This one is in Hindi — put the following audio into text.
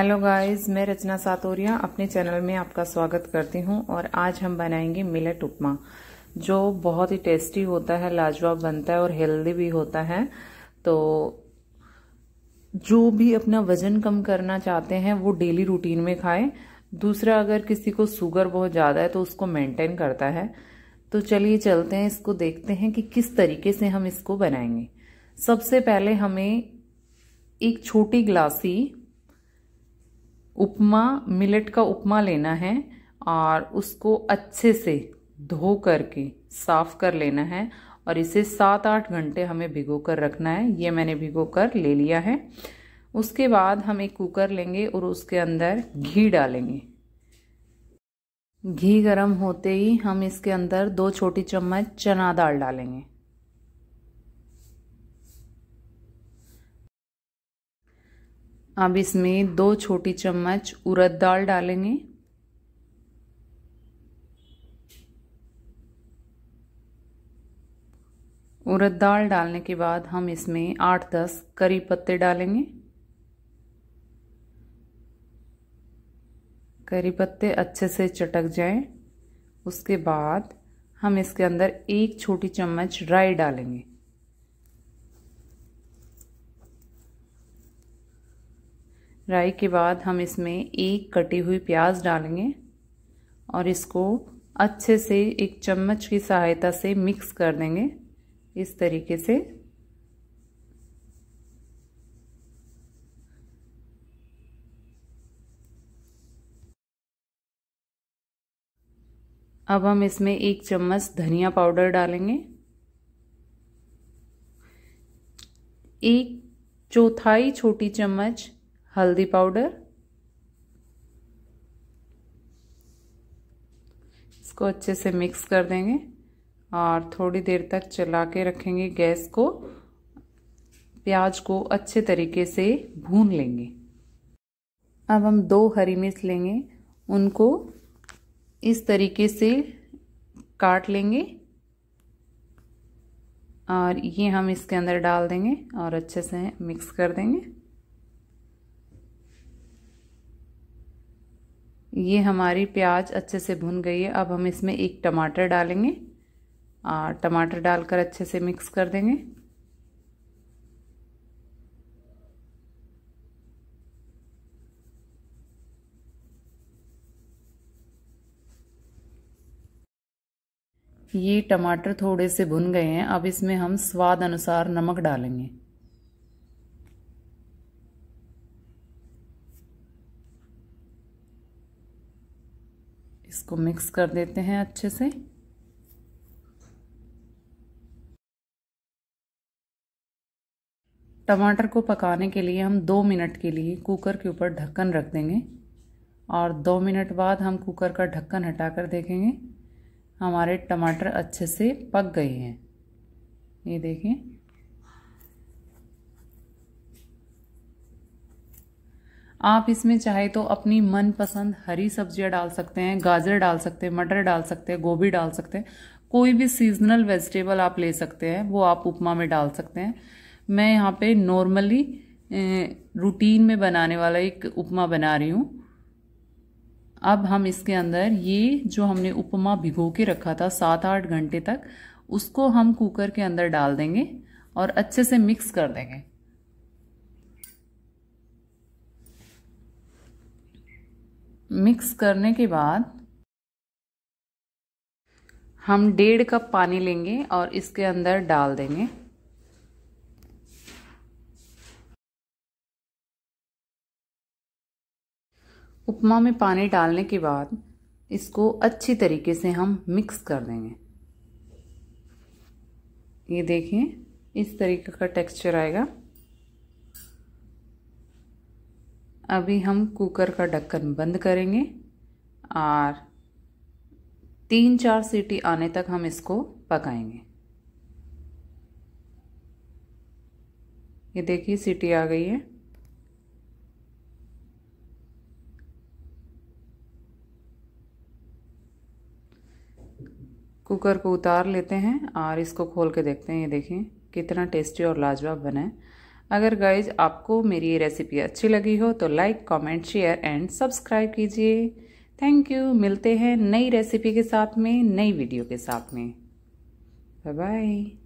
हेलो गाइस मैं रचना सातोरिया अपने चैनल में आपका स्वागत करती हूं और आज हम बनाएंगे मिलेट उपमा जो बहुत ही टेस्टी होता है लाजवाब बनता है और हेल्दी भी होता है तो जो भी अपना वजन कम करना चाहते हैं वो डेली रूटीन में खाएं दूसरा अगर किसी को शुगर बहुत ज़्यादा है तो उसको मेंटेन करता है तो चलिए चलते हैं इसको देखते हैं कि किस तरीके से हम इसको बनाएंगे सबसे पहले हमें एक छोटी ग्लासी उपमा मिलेट का उपमा लेना है और उसको अच्छे से धो करके साफ कर लेना है और इसे सात आठ घंटे हमें भिगो कर रखना है ये मैंने भिगो कर ले लिया है उसके बाद हम एक कुकर लेंगे और उसके अंदर घी डालेंगे घी गरम होते ही हम इसके अंदर दो छोटी चम्मच चना दाल डालेंगे अब इसमें दो छोटी चम्मच उरद दाल डालेंगे उड़द दाल डालने के बाद हम इसमें आठ दस करी पत्ते डालेंगे करी पत्ते अच्छे से चटक जाएं उसके बाद हम इसके अंदर एक छोटी चम्मच राई डालेंगे राई के बाद हम इसमें एक कटी हुई प्याज डालेंगे और इसको अच्छे से एक चम्मच की सहायता से मिक्स कर देंगे इस तरीके से अब हम इसमें एक चम्मच धनिया पाउडर डालेंगे एक चौथाई छोटी चम्मच हल्दी पाउडर इसको अच्छे से मिक्स कर देंगे और थोड़ी देर तक चला के रखेंगे गैस को प्याज को अच्छे तरीके से भून लेंगे अब हम दो हरी मिर्च लेंगे उनको इस तरीके से काट लेंगे और ये हम इसके अंदर डाल देंगे और अच्छे से मिक्स कर देंगे ये हमारी प्याज अच्छे से भुन गई है अब हम इसमें एक टमाटर डालेंगे और टमाटर डालकर अच्छे से मिक्स कर देंगे ये टमाटर थोड़े से भुन गए हैं अब इसमें हम स्वाद अनुसार नमक डालेंगे इसको मिक्स कर देते हैं अच्छे से टमाटर को पकाने के लिए हम दो मिनट के लिए कुकर के ऊपर ढक्कन रख देंगे और दो मिनट बाद हम कुकर का ढक्कन हटाकर देखेंगे हमारे टमाटर अच्छे से पक गए हैं ये देखें आप इसमें चाहे तो अपनी मनपसंद हरी सब्जियां डाल सकते हैं गाजर डाल सकते हैं मटर डाल सकते हैं गोभी डाल सकते हैं कोई भी सीजनल वेजिटेबल आप ले सकते हैं वो आप उपमा में डाल सकते हैं मैं यहाँ पे नॉर्मली रूटीन में बनाने वाला एक उपमा बना रही हूँ अब हम इसके अंदर ये जो हमने उपमा भिगो के रखा था सात आठ घंटे तक उसको हम कुकर के अंदर डाल देंगे और अच्छे से मिक्स कर देंगे मिक्स करने के बाद हम डेढ़ कप पानी लेंगे और इसके अंदर डाल देंगे उपमा में पानी डालने के बाद इसको अच्छी तरीके से हम मिक्स कर देंगे ये देखें इस तरीके का टेक्सचर आएगा अभी हम कुकर का ढक्कन बंद करेंगे और तीन चार सीटी आने तक हम इसको पकाएंगे ये देखिए सीटी आ गई है कुकर को उतार लेते हैं और इसको खोल के देखते हैं ये देखिए कितना टेस्टी और लाजवाब बना है अगर गाइज आपको मेरी ये रेसिपी अच्छी लगी हो तो like comment share and subscribe कीजिए थैंक यू मिलते हैं नई रेसिपी के साथ में नई वीडियो के साथ में बाय बाय